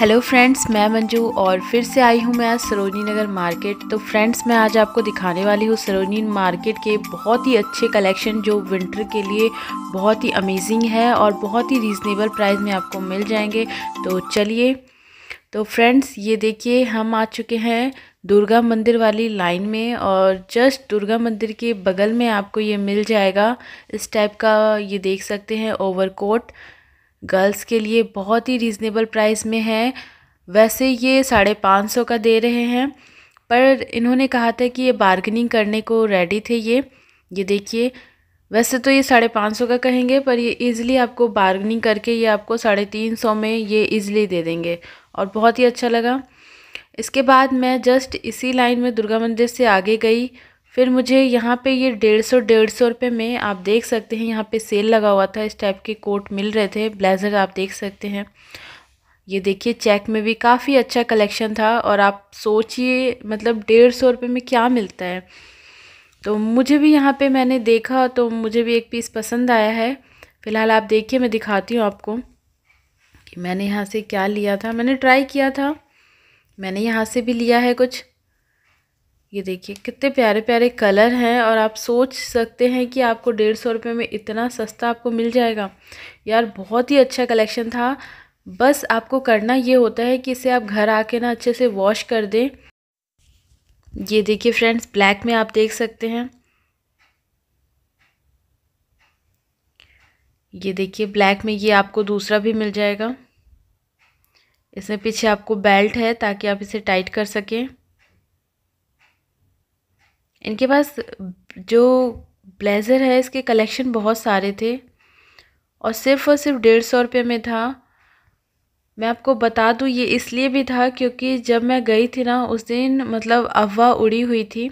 hello friends मैं मंजू और फिर से आई हूँ मैं आज सरोजनी नगर मार्केट तो फ्रेंड्स मैं आज आपको दिखाने वाली हूँ सरोजनी मार्केट के बहुत ही अच्छे कलेक्शन जो विंटर के लिए बहुत ही अमेजिंग है और बहुत ही रीज़नेबल प्राइस में आपको मिल जाएंगे तो चलिए तो फ्रेंड्स ये देखिए हम आ चुके हैं दुर्गा मंदिर वाली लाइन में और जस्ट दुर्गा मंदिर के बगल में आपको ये मिल जाएगा इस टाइप का ये देख सकते हैं ओवर कोट गर्ल्स के लिए बहुत ही रीज़नेबल प्राइस में है वैसे ये साढ़े पाँच सौ का दे रहे हैं पर इन्होंने कहा था कि ये बार्गनिंग करने को रेडी थे ये ये देखिए वैसे तो ये साढ़े पाँच सौ का कहेंगे पर ये ईज़िली आपको बार्गनिंग करके ये आपको साढ़े तीन सौ में ये ईज़िली दे देंगे और बहुत ही अच्छा लगा इसके बाद मैं जस्ट इसी लाइन में दुर्गा मंदिर से आगे गई फिर मुझे यहाँ पे ये डेढ़ सौ डेढ़ सौ रुपये में आप देख सकते हैं यहाँ पे सेल लगा हुआ था इस टाइप के कोट मिल रहे थे ब्लेज़र आप देख सकते हैं ये देखिए चेक में भी काफ़ी अच्छा कलेक्शन था और आप सोचिए मतलब डेढ़ सौ रुपये में क्या मिलता है तो मुझे भी यहाँ पे मैंने देखा तो मुझे भी एक पीस पसंद आया है फ़िलहाल आप देखिए मैं दिखाती हूँ आपको कि मैंने यहाँ से क्या लिया था मैंने ट्राई किया था मैंने यहाँ से भी लिया है कुछ ये देखिए कितने प्यारे प्यारे कलर हैं और आप सोच सकते हैं कि आपको डेढ़ सौ रुपये में इतना सस्ता आपको मिल जाएगा यार बहुत ही अच्छा कलेक्शन था बस आपको करना ये होता है कि इसे आप घर आके ना अच्छे से वॉश कर दें ये देखिए फ्रेंड्स ब्लैक में आप देख सकते हैं ये देखिए ब्लैक में ये आपको दूसरा भी मिल जाएगा इसमें पीछे आपको बेल्ट है ताकि आप इसे टाइट कर सकें इनके पास जो ब्लेज़र है इसके कलेक्शन बहुत सारे थे और सिर्फ़ और सिर्फ डेढ़ सौ रुपये में था मैं आपको बता दूँ ये इसलिए भी था क्योंकि जब मैं गई थी ना उस दिन मतलब अफवाह उड़ी हुई थी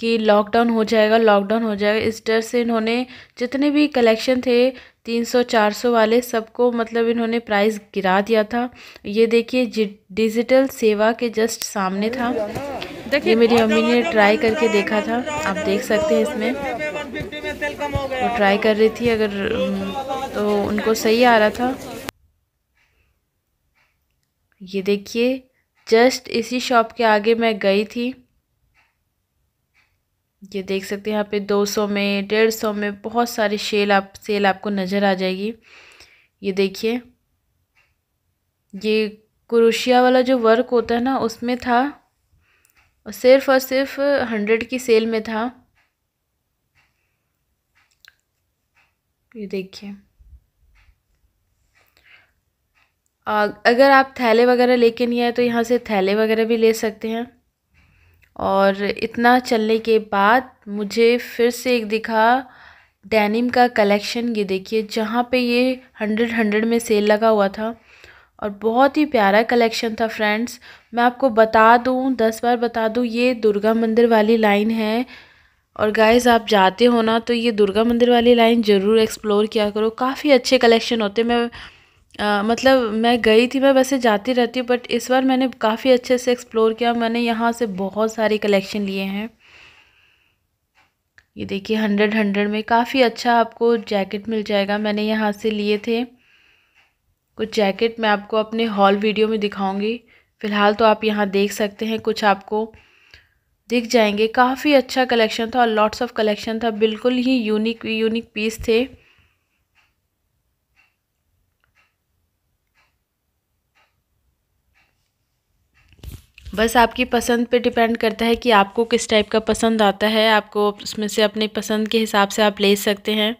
कि लॉकडाउन हो जाएगा लॉकडाउन हो जाएगा इस डर से इन्होंने जितने भी कलेक्शन थे तीन सौ चार सौ वाले सबको मतलब इन्होंने प्राइस गिरा दिया था ये देखिए डिजिटल सेवा के जस्ट सामने था देखिए ये मेरी मम्मी ने ट्राई करके देखा था आप देख सकते हैं इसमें तो वो ट्राई कर रही थी अगर तो, तो उनको सही आ रहा था ये देखिए जस्ट इसी शॉप के आगे मैं गई थी ये देख सकते हैं यहाँ पे 200 में 150 में बहुत सारी शेल आप सेल आपको नज़र आ जाएगी ये देखिए ये क्रोशिया वाला जो वर्क होता है ना उसमें था और सिर्फ़ और सिर्फ हंड्रेड की सेल में था ये देखिए अगर आप थैले वगैरह लेके नहीं आए तो यहाँ से थैले वगैरह भी ले सकते हैं और इतना चलने के बाद मुझे फिर से एक दिखा डेनिम का कलेक्शन ये देखिए जहाँ पे ये हंड्रेड हंड्रेड में सेल लगा हुआ था और बहुत ही प्यारा कलेक्शन था फ्रेंड्स मैं आपको बता दूं दस बार बता दूं ये दुर्गा मंदिर वाली लाइन है और गाइस आप जाते हो ना तो ये दुर्गा मंदिर वाली लाइन ज़रूर एक्सप्लोर किया करो काफ़ी अच्छे कलेक्शन होते मैं आ, मतलब मैं गई थी मैं वैसे जाती रहती हूँ बट इस बार मैंने काफ़ी अच्छे से एक्सप्लोर किया मैंने यहाँ से बहुत सारे कलेक्शन लिए हैं ये देखिए हंड्रेड हंड्रेड में काफ़ी अच्छा आपको जैकेट मिल जाएगा मैंने यहाँ से लिए थे कुछ जैकेट मैं आपको अपने हॉल वीडियो में दिखाऊंगी फ़िलहाल तो आप यहाँ देख सकते हैं कुछ आपको दिख जाएंगे काफ़ी अच्छा कलेक्शन था और लॉट्स ऑफ कलेक्शन था बिल्कुल ही यूनिक यूनिक पीस थे बस आपकी पसंद पे डिपेंड करता है कि आपको किस टाइप का पसंद आता है आपको उसमें से अपने पसंद के हिसाब से आप ले सकते हैं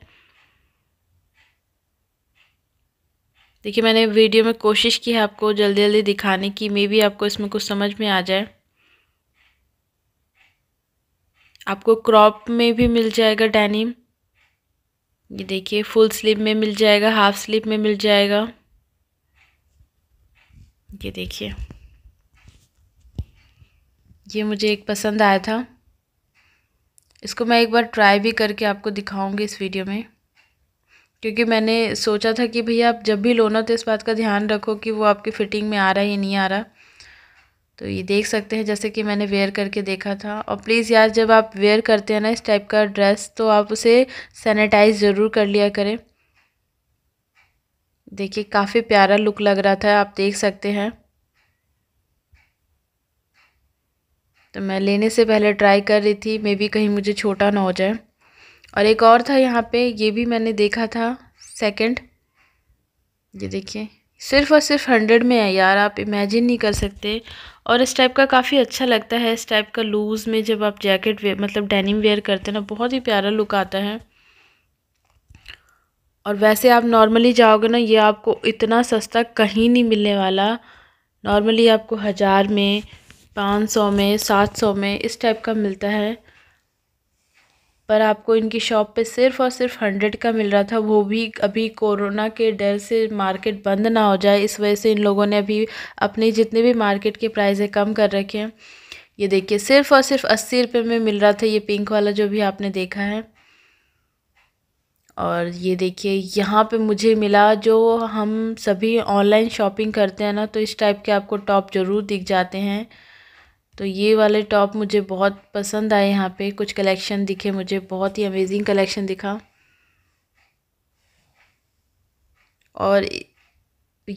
देखिए मैंने वीडियो में कोशिश की है आपको जल्दी जल्दी दिखाने की मे भी आपको इसमें कुछ समझ में आ जाए आपको क्रॉप में भी मिल जाएगा डैनिम ये देखिए फुल स्लीव में मिल जाएगा हाफ स्लीव में मिल जाएगा ये देखिए ये मुझे एक पसंद आया था इसको मैं एक बार ट्राई भी करके आपको दिखाऊंगी इस वीडियो में क्योंकि मैंने सोचा था कि भैया आप जब भी लो ना तो इस बात का ध्यान रखो कि वो आपकी फ़िटिंग में आ रहा है या नहीं आ रहा तो ये देख सकते हैं जैसे कि मैंने वेयर करके देखा था और प्लीज़ यार जब आप वेयर करते हैं ना इस टाइप का ड्रेस तो आप उसे सैनिटाइज ज़रूर कर लिया करें देखिए काफ़ी प्यारा लुक लग रहा था आप देख सकते हैं तो मैं लेने से पहले ट्राई कर रही थी मे बी कहीं मुझे छोटा ना हो जाए और एक और था यहाँ पे ये भी मैंने देखा था सेकंड ये देखिए सिर्फ और सिर्फ हंड्रेड में है यार आप इमेजिन नहीं कर सकते और इस टाइप का काफ़ी अच्छा लगता है इस टाइप का लूज़ में जब आप जैकेट वे, मतलब डेनिम वेयर करते हैं ना बहुत ही प्यारा लुक आता है और वैसे आप नॉर्मली जाओगे ना ये आपको इतना सस्ता कहीं नहीं मिलने वाला नॉर्मली आपको हज़ार में पाँच सौ में सात सौ में इस टाइप का मिलता है पर आपको इनकी शॉप पे सिर्फ़ और सिर्फ हंड्रेड का मिल रहा था वो भी अभी कोरोना के डर से मार्केट बंद ना हो जाए इस वजह से इन लोगों ने अभी अपने जितने भी मार्केट के प्राइस है कम कर रखे हैं ये देखिए सिर्फ़ और सिर्फ अस्सी रुपये में मिल रहा था ये पिंक वाला जो भी आपने देखा है और ये देखिए यहाँ पे मुझे मिला जो हम सभी ऑनलाइन शॉपिंग करते हैं ना तो इस टाइप के आपको टॉप ज़रूर दिख जाते हैं तो ये वाले टॉप मुझे बहुत पसंद आए यहाँ पे कुछ कलेक्शन दिखे मुझे बहुत ही अमेजिंग कलेक्शन दिखा और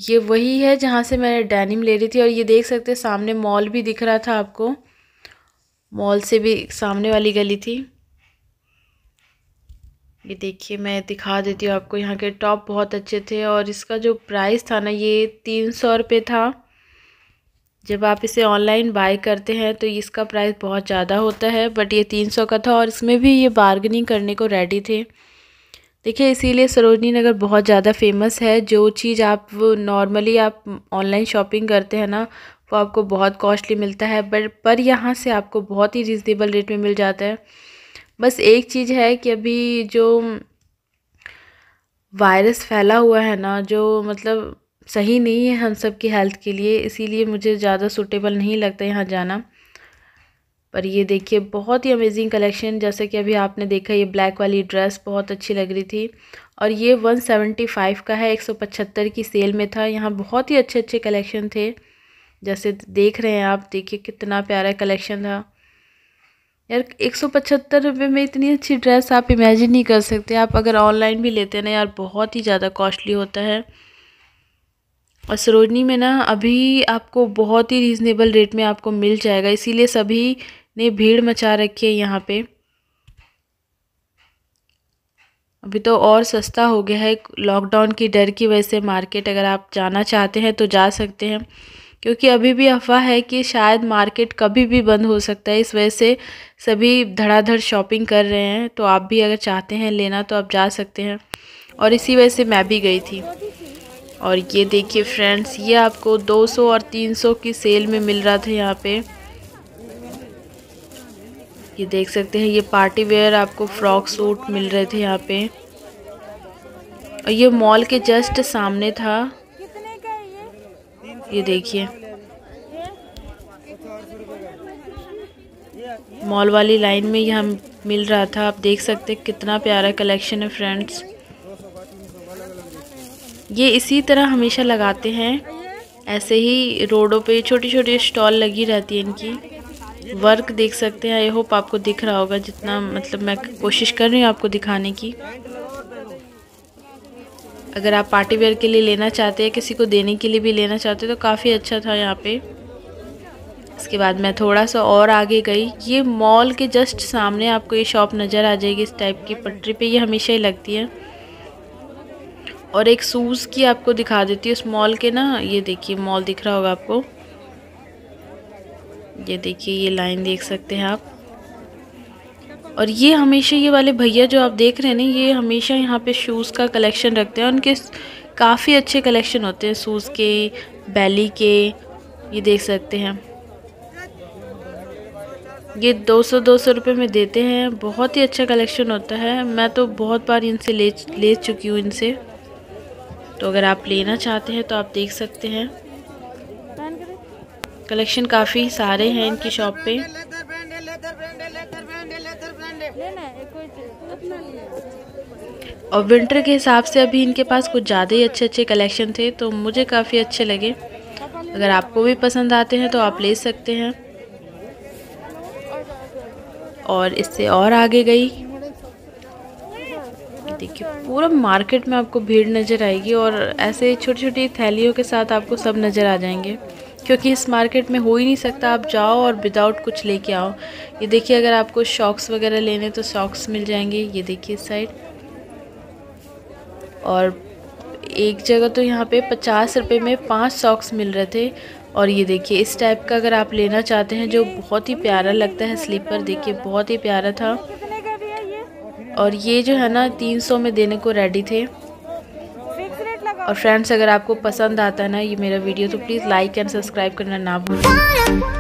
ये वही है जहाँ से मैं डैनिम ले रही थी और ये देख सकते सामने मॉल भी दिख रहा था आपको मॉल से भी सामने वाली गली थी ये देखिए मैं दिखा देती हूँ आपको यहाँ के टॉप बहुत अच्छे थे और इसका जो प्राइस था ना ये तीन सौ रुपये था जब आप इसे ऑनलाइन बाय करते हैं तो इसका प्राइस बहुत ज़्यादा होता है बट ये तीन सौ का था और इसमें भी ये बार्गनिंग करने को रेडी थे देखिए इसीलिए सरोजनी नगर बहुत ज़्यादा फेमस है जो चीज़ आप नॉर्मली आप ऑनलाइन शॉपिंग करते हैं ना वो आपको बहुत कॉस्टली मिलता है बट पर यहाँ से आपको बहुत ही रिजनेबल रेट में मिल जाता है बस एक चीज़ है कि अभी जो वायरस फैला हुआ है ना जो मतलब सही नहीं है हम सब की हेल्थ के लिए इसीलिए मुझे ज़्यादा सूटेबल नहीं लगता यहाँ जाना पर ये देखिए बहुत ही अमेजिंग कलेक्शन जैसे कि अभी आपने देखा ये ब्लैक वाली ड्रेस बहुत अच्छी लग रही थी और ये वन सेवेंटी फाइव का है एक सौ पचहत्तर की सेल में था यहाँ बहुत ही अच्छे अच्छे कलेक्शन थे जैसे देख रहे हैं आप देखिए कितना प्यारा कलेक्शन था यार एक सौ पचहत्तर रुपये में इतनी अच्छी ड्रेस आप इमेजिन नहीं कर सकते आप अगर ऑनलाइन भी लेते हैं ना यार बहुत ही ज़्यादा कॉस्टली होता है और सरोजनी में ना अभी आपको बहुत ही रीज़नेबल रेट में आपको मिल जाएगा इसीलिए सभी ने भीड़ मचा रखी है यहाँ पे अभी तो और सस्ता हो गया है लॉकडाउन की डर की वजह से मार्केट अगर आप जाना चाहते हैं तो जा सकते हैं क्योंकि अभी भी अफवाह है कि शायद मार्केट कभी भी बंद हो सकता है इस वजह से सभी धड़ाधड़ शॉपिंग कर रहे हैं तो आप भी अगर चाहते हैं लेना तो आप जा सकते हैं और इसी वजह से मैं भी गई थी और ये देखिए फ्रेंड्स ये आपको 200 और 300 की सेल में मिल रहा था यहाँ पे ये देख सकते हैं ये पार्टी वेयर आपको फ्रॉक सूट मिल रहे थे यहाँ पे और ये मॉल के जस्ट सामने था ये देखिए मॉल वाली लाइन में यहाँ मिल रहा था आप देख सकते हैं कितना प्यारा कलेक्शन है फ्रेंड्स ये इसी तरह हमेशा लगाते हैं ऐसे ही रोडों पे छोटी छोटी स्टॉल लगी रहती है इनकी वर्क देख सकते हैं आई होप आपको दिख रहा होगा जितना मतलब मैं कोशिश कर रही हूँ आपको दिखाने की अगर आप पार्टी वेयर के लिए लेना चाहते हैं किसी को देने के लिए भी लेना चाहते हैं तो काफ़ी अच्छा था यहाँ पे इसके बाद मैं थोड़ा सा और आगे गई ये मॉल के जस्ट सामने आपको ये शॉप नज़र आ जाएगी इस टाइप की पटरी पे ये हमेशा ही लगती है और एक शूज़ की आपको दिखा देती हूँ इस मॉल के ना ये देखिए मॉल दिख रहा होगा आपको ये देखिए ये लाइन देख सकते हैं आप और ये हमेशा ये वाले भैया जो आप देख रहे हैं ना ये हमेशा यहाँ पे शूज़ का कलेक्शन रखते हैं उनके काफ़ी अच्छे कलेक्शन होते हैं शूज़ के बैली के ये देख सकते हैं ये 200 200 रुपए में देते हैं बहुत ही अच्छा कलेक्शन होता है मैं तो बहुत बार इनसे ले ले चुकी हूँ इनसे तो अगर आप लेना चाहते हैं तो आप देख सकते हैं कलेक्शन काफ़ी सारे हैं इनकी शॉप पे और विंटर के हिसाब से अभी इनके पास कुछ ज़्यादा ही अच्छे अच्छे कलेक्शन थे तो मुझे काफ़ी अच्छे लगे अगर आपको भी पसंद आते हैं तो आप ले सकते हैं और इससे और आगे गई देखिए पूरा मार्केट में आपको भीड़ नज़र आएगी और ऐसे छोटी छोटी थैलियों के साथ आपको सब नज़र आ जाएंगे क्योंकि इस मार्केट में हो ही नहीं सकता आप जाओ और विदाउट कुछ लेके आओ ये देखिए अगर आपको शॉक्स वगैरह लेने तो शॉक्स मिल जाएंगे ये देखिए इस साइड और एक जगह तो यहाँ पे पचास रुपये में पांच सॉक्स मिल रहे थे और ये देखिए इस टाइप का अगर आप लेना चाहते हैं जो बहुत ही प्यारा लगता है स्लीपर देखिए बहुत ही प्यारा था और ये जो है ना 300 में देने को रेडी थे और फ्रेंड्स अगर आपको पसंद आता है ना ये मेरा वीडियो तो प्लीज़ लाइक एंड सब्सक्राइब करना ना भूलें